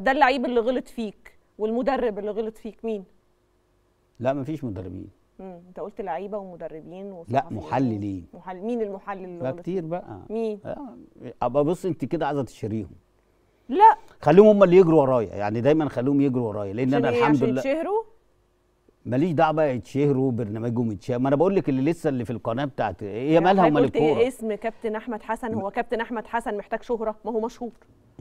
ده اللعيب اللي غلط فيك والمدرب اللي غلط فيك مين؟ لا مفيش مدربين امم انت قلت لعيبه ومدربين لا محللين محل... مين المحلل اللي غلط كتير بقى مين؟ آه، ابقى بص انت كده عايزه تشتريهم لا خليهم هم اللي يجروا ورايا يعني دايما خليهم يجروا ورايا لان انا إيه؟ الحمد لله يتشهروا ماليش دعوه بقى يتشهروا برنامجهم يتشهر ما انا بقول لك اللي لسه اللي في القناه بتاعت إيه؟ هي مالها ومال الكوره اسم كابتن احمد حسن هو كابتن احمد حسن محتاج شهره ما هو مشهور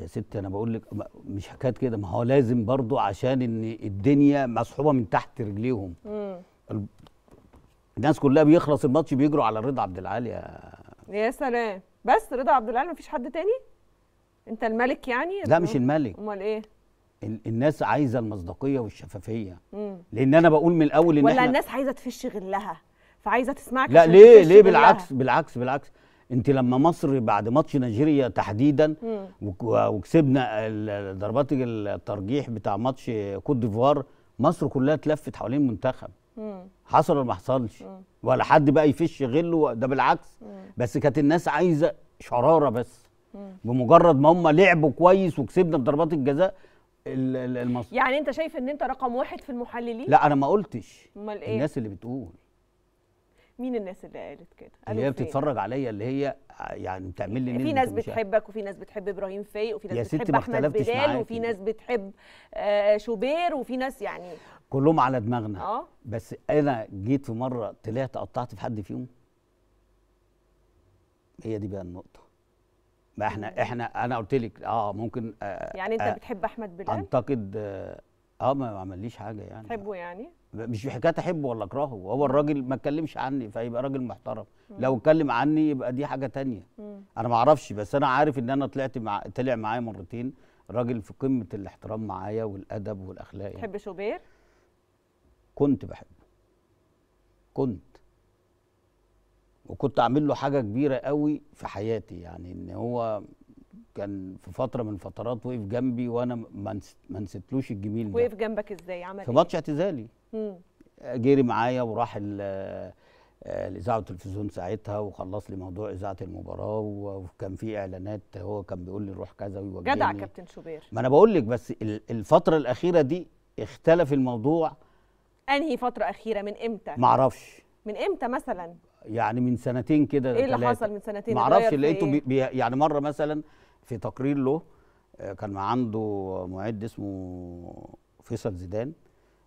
يا ستي انا بقول لك مش حكايه كده ما هو لازم برضو عشان ان الدنيا مصحوبه من تحت رجليهم ال... الناس كلها بيخلص الماتش بيجروا على رضا عبد العال يا يا سلام بس رضا عبد العال مفيش حد تاني انت الملك يعني لا مش الملك امال ايه الناس عايزه المصداقيه والشفافيه مم. لان انا بقول من الاول ان ولا احنا... الناس عايزه تفش غلها فعايزه تسمعك لا ليه ليه بالعكس بالعكس بالعكس انت لما مصر بعد ماتش نيجيريا تحديدا وكسبنا ضربات الترجيح بتاع ماتش كوت ديفوار مصر كلها اتلفت حوالين المنتخب حصل ولا ما حصلش ولا حد بقى يفش غله ده بالعكس بس كانت الناس عايزه شراره بس بمجرد ما هم لعبوا كويس وكسبنا بضربات الجزاء المصري يعني انت شايف ان انت رقم واحد في المحللين لا انا ما قلتش امال ايه الناس اللي بتقول مين الناس اللي قالت كده اللي هي بتتفرج عليا اللي هي يعني بتعمل لي في ناس بتحبك وفي ناس بتحب ابراهيم فايق وفي ناس بتحب احمد بلال وفي ناس بتحب آه، شوبير وفي ناس يعني كلهم على دماغنا اه بس انا جيت في مره طلعت قطعت في حد فيهم هي دي بقى النقطه ما احنا احنا انا قلت لك اه ممكن آه يعني انت آه بتحب احمد بلال انتقد اه, آه ما عمليش حاجه يعني تحبه يعني مش حكايه احبه ولا اكرهه هو الراجل ما اتكلمش عني فيبقى راجل محترم لو اتكلم عني يبقى دي حاجه تانية مم. انا ما اعرفش بس انا عارف ان انا طلعت مع طلع معايا مرتين راجل في قمه الاحترام معايا والادب والاخلاق يعني. تحب شوبير كنت بحبه كنت وكنت اعمل له حاجه كبيره قوي في حياتي يعني ان هو كان في فتره من الفترات وقف جنبي وانا ما منس... نسيتلوش الجميل ده وقف جنبك ازاي عمل في إيه؟ ماتش اعتزالي جري معايا وراح الاذاعه آه، والتلفزيون ساعتها وخلص لي موضوع اذاعه المباراه وكان في اعلانات هو كان بيقول لي روح كذا ويوجهني جدع كابتن شوبير ما انا بقول لك بس الفتره الاخيره دي اختلف الموضوع انهي فتره اخيره من امتى معرفش من امتى مثلا يعني من سنتين كده ايه اللي تلاتة. حصل من سنتين معرفش إيه لقيته إيه؟ بي يعني مره مثلا في تقرير له آه، كان عنده معد اسمه فيصل زيدان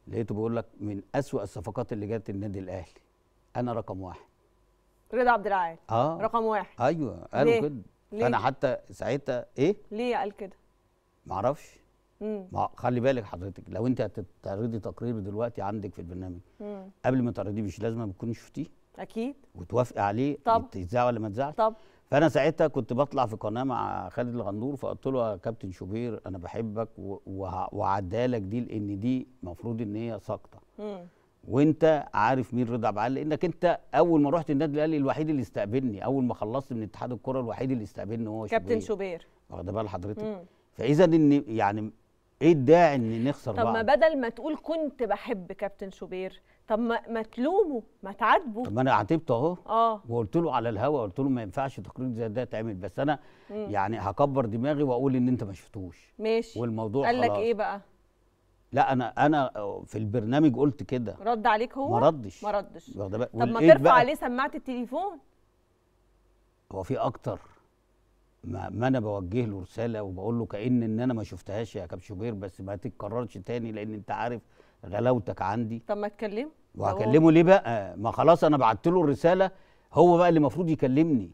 لقيته بيقول لك من أسوأ الصفقات اللي جت النادي الاهلي انا رقم واحد رضا عبد العال اه رقم واحد ايوه قالوا كده ليه؟ انا حتى ساعتها ايه ليه قال كده معرفش ما خلي بالك حضرتك لو انت هتعرضي تقرير دلوقتي عندك في البرنامج مم. قبل ما تعرضيه مش لازم تكوني شفتيه اكيد وتوافقي عليه طب يتذاع ولا ما يتذاعش طب فانا ساعتها كنت بطلع في قناه مع خالد الغندور فقلت له يا كابتن شوبير انا بحبك وعدالك دي لان دي المفروض ان هي ساقطه وانت عارف مين رضا عبد لانك انت اول ما رحت النادي الاهلي الوحيد اللي استقبلني اول ما خلصت من اتحاد الكره الوحيد اللي استقبلني هو كابتن شوبير واخد بال حضرتك فاذا ان يعني ايه الداعي ان نخسر طب بعض؟ ما بدل ما تقول كنت بحب كابتن شوبير طب ما ما تلومه ما تعاتبه طب ما انا عاتبته اهو اه وقلت له على الهوا قلت له ما ينفعش تقرير زي ده يتعمل بس انا مم. يعني هكبر دماغي واقول ان انت ما شفتوش ماشي والموضوع قال لك ايه بقى؟ لا انا انا في البرنامج قلت كده رد عليك هو؟ ما ردش ما ردش طب ما ترفع عليه سماعه التليفون هو في اكتر ما انا بوجه له رساله وبقول له كان ان انا ما شفتهاش يا كابتن شوبير بس ما تتكررش تاني لان انت عارف غلاوتك عندي طب ما اتكلم وهكلمه ليه بقى ما خلاص انا بعت له الرساله هو بقى اللي المفروض يكلمني